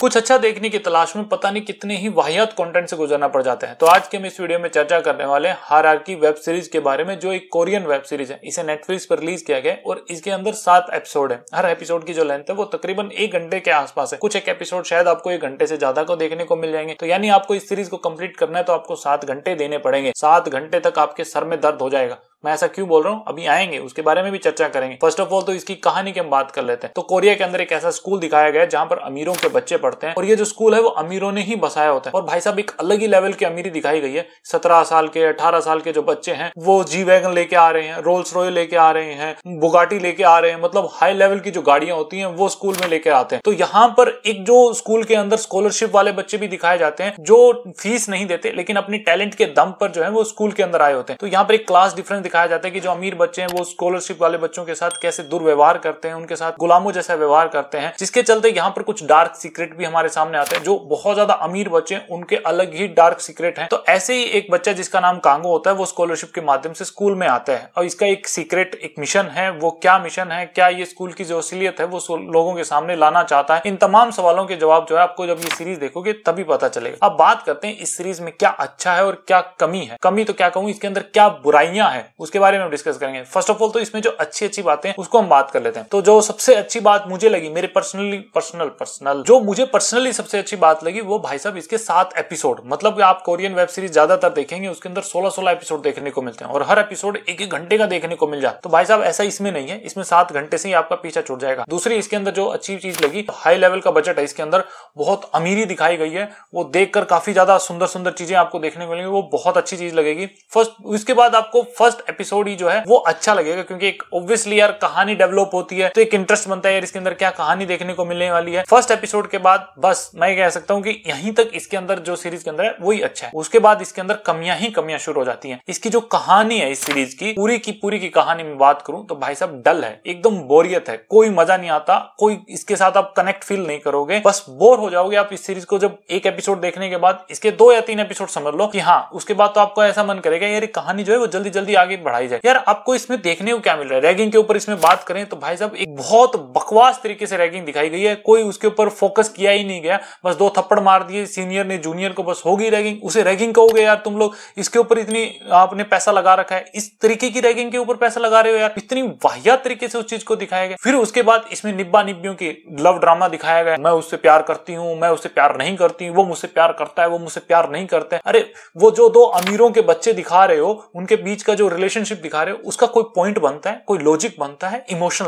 कुछ अच्छा देखने की तलाश में पता नहीं कितने ही वाहियात कंटेंट से गुजरना पड़ जाता है तो आज के हम इस वीडियो में चर्चा करने वाले हैं की वेब सीरीज के बारे में जो एक कोरियन वेब सीरीज है इसे नेटफ्लिक्स पर रिलीज किया गया और इसके अंदर सात एपिसोड है हर एपिसोड की जो लेंथ है वो तकरीबन एक घंटे के आसपास है कुछ एक एपिसोड शायद आपको एक घंटे से ज्यादा को देखने को मिल जाएंगे तो यानी आपको इस सीरीज को कंप्लीट करना है तो आपको सात घंटे देने पड़ेंगे सात घंटे तक आपके सर में दर्द हो जाएगा मैं ऐसा क्यों बोल रहा हूँ अभी आएंगे उसके बारे में भी चर्चा करेंगे फर्स्ट ऑफ ऑल तो इसकी कहानी की हम बात कर लेते हैं तो कोरिया के अंदर एक ऐसा स्कूल दिखाया गया है जहां पर अमीरों के बच्चे पढ़ते हैं और ये जो स्कूल है वो अमीरों ने ही बसाया होता है और भाई साहब एक अलग ही लेवल की अमीरी दिखाई गई है सत्रह साल के अठारह साल के जो बच्चे हैं वो जी वैगन लेके आ रहे हैं रोल्स रॉय लेके आ रहे हैं बुगाटी लेके आ रहे हैं मतलब हाई लेवल की जो गाड़ियां होती हैं वो स्कूल में लेके आते हैं तो यहाँ पर एक जो स्कूल के अंदर स्कॉलरशिप वाले बच्चे भी दिखाए जाते हैं जो फीस नहीं देते लेकिन अपने टैलेंट के दम पर जो है वो स्कूल के अंदर आए होते हैं तो यहाँ पर एक क्लास डिफरेंस दिखाई सिखाया जाता है कि जो अमीर बच्चे हैं वो स्कॉलरशिप वाले बच्चों के साथ कैसे दुर्व्यवहार करते हैं उनके साथ गुलामों जैसा व्यवहार करते हैं जिसके चलते यहाँ पर कुछ डार्क सीक्रेट भी हमारे सामने आते हैं जो बहुत ज्यादा अमीर बच्चे उनके अलग ही डार्क सीक्रेट है तो ऐसे ही एक बच्चा जिसका नाम कांगो होता है वो स्कॉलरशिप के माध्यम से स्कूल में आता है और इसका एक सीक्रेट एक मिशन है वो क्या मिशन है क्या ये स्कूल की जो असलियत है वो लोगों के सामने लाना चाहता है इन तमाम सवालों के जवाब जो है आपको जब ये सीरीज देखोगे तभी पता चलेगा अब बात करते हैं इस सीरीज में क्या अच्छा है और क्या कमी है कमी तो क्या कहूँ इसके अंदर क्या बुराइयां हैं उसके बारे में हम डिस्कस करेंगे फर्स्ट ऑफ ऑल तो इसमें जो अच्छी अच्छी बातें उसको हम बात कर लेते हैं तो जो सबसे अच्छी बात मुझे लगी मेरे पर्सनली पर्सनल पर्सनल जो मुझे पर्सनली सबसे अच्छी बात लगी वो भाई साहब इसके सात एपिसोड मतलब आप कोरियन वेब सीरीज ज्यादातर देखेंगे उसके अंदर सोलह सोलह एपिसोड देखने को मिलते हैं और हर एपिसोड एक एक घंटे का देखने को मिल जाए तो भाई साहब ऐसा इसमें नहीं है इसमें सात घंटे से ही आपका पीछा छुट जाएगा दूसरी इसके अंदर जो अच्छी चीज लगी हाई लेवल का बजट है इसके अंदर बहुत अमीरी दिखाई गई है वो देखकर काफी ज्यादा सुंदर सुंदर चीजें आपको देखने को मिलेंगी वो बहुत अच्छी चीज लगेगी फर्स्ट उसके बाद आपको फर्स्ट एपिसोड ही जो है वो अच्छा लगेगा क्योंकि एक ऑब्वियसली यार कहानी डेवलप होती है तो एक इंटरेस्ट बनता है यार इसके अंदर क्या कहानी देखने को मिलने वाली है फर्स्ट एपिसोड के बाद बस मैं कह सकता हूँ कि यहीं तक इसके अंदर जो सीरीज के अंदर है वही अच्छा है उसके बाद इसके अंदर कमियां ही कमियां शुरू हो जाती है इसकी जो कहानी है इस सीरीज की पूरी की पूरी की कहानी में बात करूं तो भाई साहब डल है एकदम बोरियत है कोई मजा नहीं आता कोई इसके साथ आप कनेक्ट फील नहीं करोगे बस बोर हो जाओगे आप इस सीरीज को जब एक एपिसोड देखने के बाद इसके दो या तीन एपिसोड समझ लो कि हाँ उसके बाद तो आपको ऐसा मन करेगा यार कहानी जो है वो जल्दी जल्दी आगे छानबीन बढ़ाई जाए यार आपको इसमें देखने को क्या मिल रहा है रैगिंग के ऊपर इसमें बात करें तो भाई साहब एक बहुत बकवास तरीके से रैगिंग दिखाई गई है कोई उसके ऊपर फोकस किया ही नहीं गया बस दो थप्पड़ मार दिए सीनियर ने जूनियर को बस होगी रैगिंग उसे रैगिंग कहोगे यार तुम लोग इसके ऊपर इतनी आपने पैसा लगा रखा है इस तरीके की रैगिंग के ऊपर पैसा लगा रहे हो यार इतनी वाहिया तरीके से उस चीज को दिखाया गया फिर उसके बाद इसमें निब्बा निब्बियों की लव ड्रामा दिखाया गया मैं उससे प्यार करती हूँ मैं उससे प्यार नहीं करती वो मुझसे प्यार करता है वो मुझसे प्यार नहीं करता है अरे वो जो दो अमीरों के बच्चे दिखा रहे हो उनके बीच का जो रिलेशन रिलेशनशिप दिखा रहे हो उसका कोई पॉइंट बनता है कोई लॉजिक बनता है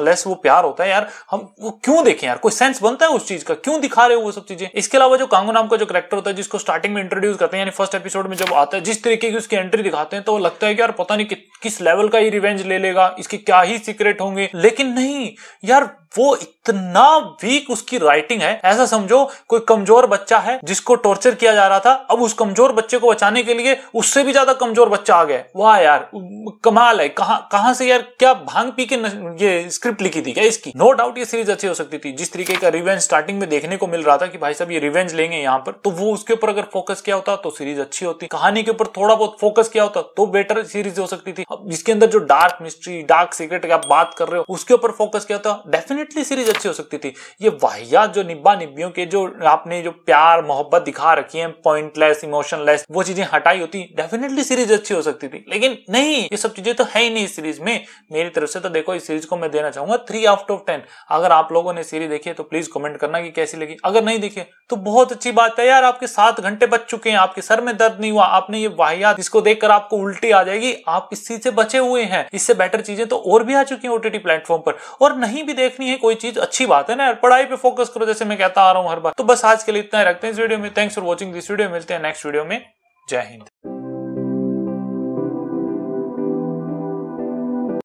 लेस वो प्यार होता है यार हम वो क्यों देखें यार कोई सेंस बनता है उस चीज का क्यों दिखा रहे हो वो सब चीजें इसके अलावा जो कांगो नाम का जो करेक्टर होता है जिसको स्टार्टिंग में इंट्रोड्यूस करते हैं यानी फर्स्ट एपिसोड में जब आता है जिस तरीके की उसकी एंट्री दिखाते हैं तो वो लगता है कि यार पता नहीं कि, किस लेवल का ये रिवेंज ले लेगा इसके क्या ही सीक्रेट होंगे लेकिन नहीं यार वो इतना वीक उसकी राइटिंग है ऐसा समझो कोई कमजोर बच्चा है जिसको टॉर्चर किया जा रहा था अब उस कमजोर बच्चे को बचाने के लिए उससे भी ज्यादा कमजोर बच्चा आ गया वाह यार कमाल है कहां कहां से यार क्या भांग पी के न, ये स्क्रिप्ट लिखी थी क्या इसकी नो no डाउट ये सीरीज अच्छी हो सकती थी जिस तरीके का रिवेंज स्टार्टिंग में देखने को मिल रहा था कि भाई साहब ये रिवेंज लेंगे यहाँ पर तो वो उसके ऊपर अगर फोकस किया होता तो सीरीज अच्छी होती कहानी के ऊपर थोड़ा बहुत फोकस किया होता तो बेटर सीरीज हो सकती थी इसके अंदर जो डार्क मिस्ट्री डार्क सीक्रेट आप बात कर रहे हो उसके ऊपर फोकस किया होता डेफिनेट डेफिनेटली सीरीज अच्छी हो सकती थी ये वाहियात जो निब्बा निब्बियों के जो आपने जो प्यार मोहब्बत दिखा रखी है पॉइंटलेस इमोशनलेस वो चीजें हटाई होती डेफिनेटली सीरीज अच्छी हो सकती थी लेकिन नहीं ये सब चीजें तो है ही नहीं सीरीज में मेरी तरफ से तो देखो इस सीरीज को मैं देना चाहूंगा थ्री आउट ऑफ टेन अगर आप लोगों ने सीरीज देखी है तो प्लीज कमेंट करना कि कैसी लगी अगर नहीं देखे तो बहुत अच्छी बात है यार आपके सात घंटे बच चुके हैं आपके सर में दर्द नहीं हुआ आपने ये वाहियात इसको देखकर आपको उल्टी आ जाएगी आप इस चीज से बचे हुए हैं इससे बेटर चीजें तो और भी आ चुकी है ओटीटी प्लेटफॉर्म पर और नहीं भी देखनी नहीं है कोई चीज अच्छी बात है ना पढ़ाई पे फोकस करो जैसे मैं कहता आ रहा हूँ हर बार तो बस आज के लिए इतना रखते हैं इस वीडियो में thanks for watching this video मिलते हैं नेक्स्ट वीडियो में जय हिंद